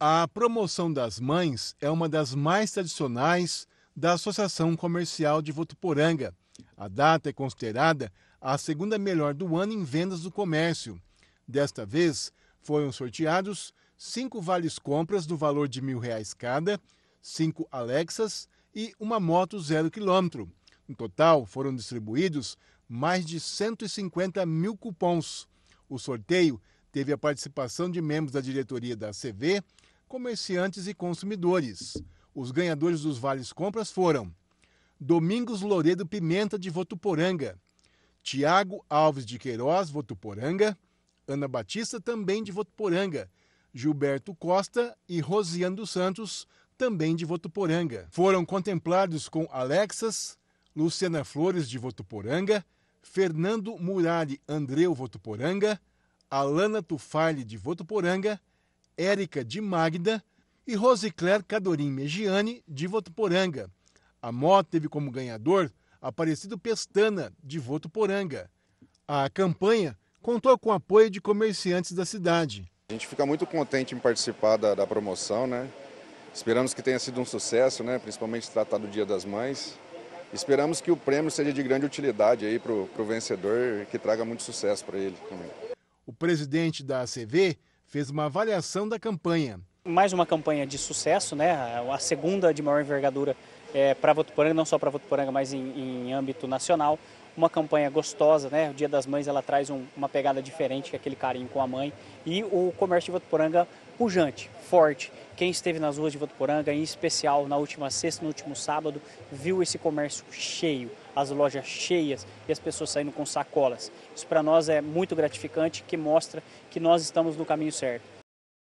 A promoção das mães é uma das mais tradicionais da Associação Comercial de Votuporanga. A data é considerada a segunda melhor do ano em vendas do comércio. Desta vez, foram sorteados cinco vales-compras do valor de mil reais cada, cinco Alexas e uma moto zero quilômetro. No total, foram distribuídos mais de 150 mil cupons. O sorteio teve a participação de membros da diretoria da CV, comerciantes e consumidores. Os ganhadores dos vales compras foram Domingos Loredo Pimenta, de Votuporanga, Tiago Alves de Queiroz, Votuporanga, Ana Batista, também de Votuporanga, Gilberto Costa e Rosiane dos Santos, também de Votuporanga. Foram contemplados com Alexas, Luciana Flores de Votuporanga, Fernando Murari Andreu Votuporanga, Alana Tufali de Votuporanga, Érica de Magda e Rosicler Cadorim Megiane de Votuporanga. A moto teve como ganhador Aparecido Pestana de Votuporanga. A campanha contou com o apoio de comerciantes da cidade. A gente fica muito contente em participar da, da promoção, né? Esperamos que tenha sido um sucesso, né? principalmente tratado do Dia das Mães. Esperamos que o prêmio seja de grande utilidade aí para o vencedor, que traga muito sucesso para ele também. O presidente da ACV fez uma avaliação da campanha. Mais uma campanha de sucesso, né? A segunda de maior envergadura é, para Votuporanga, não só para Votuporanga, mas em, em, âmbito nacional. Uma campanha gostosa, né? O Dia das Mães ela traz um, uma pegada diferente, é aquele carinho com a mãe. E o comércio de Votuporanga pujante, forte. Quem esteve nas ruas de Votuporanga, em especial na última sexta, no último sábado, viu esse comércio cheio, as lojas cheias e as pessoas saindo com sacolas. Isso para nós é muito gratificante, que mostra que nós estamos no caminho certo.